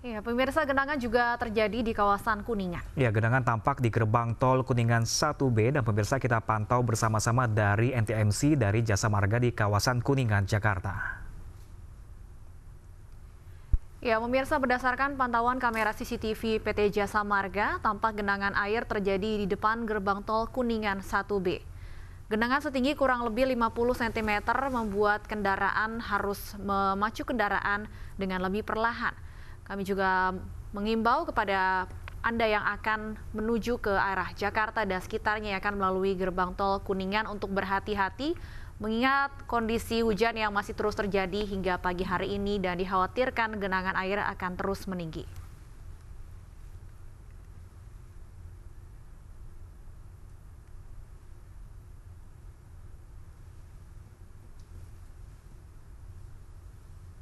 Ya, pemirsa genangan juga terjadi di kawasan Kuningan. Ya, genangan tampak di gerbang tol Kuningan 1B dan pemirsa kita pantau bersama-sama dari NTMC dari Jasa Marga di kawasan Kuningan, Jakarta. Ya, pemirsa berdasarkan pantauan kamera CCTV PT Jasa Marga, tampak genangan air terjadi di depan gerbang tol Kuningan 1B. Genangan setinggi kurang lebih 50 cm membuat kendaraan harus memacu kendaraan dengan lebih perlahan. Kami juga mengimbau kepada anda yang akan menuju ke arah Jakarta dan sekitarnya yang akan melalui gerbang tol Kuningan untuk berhati-hati mengingat kondisi hujan yang masih terus terjadi hingga pagi hari ini dan dikhawatirkan genangan air akan terus meninggi.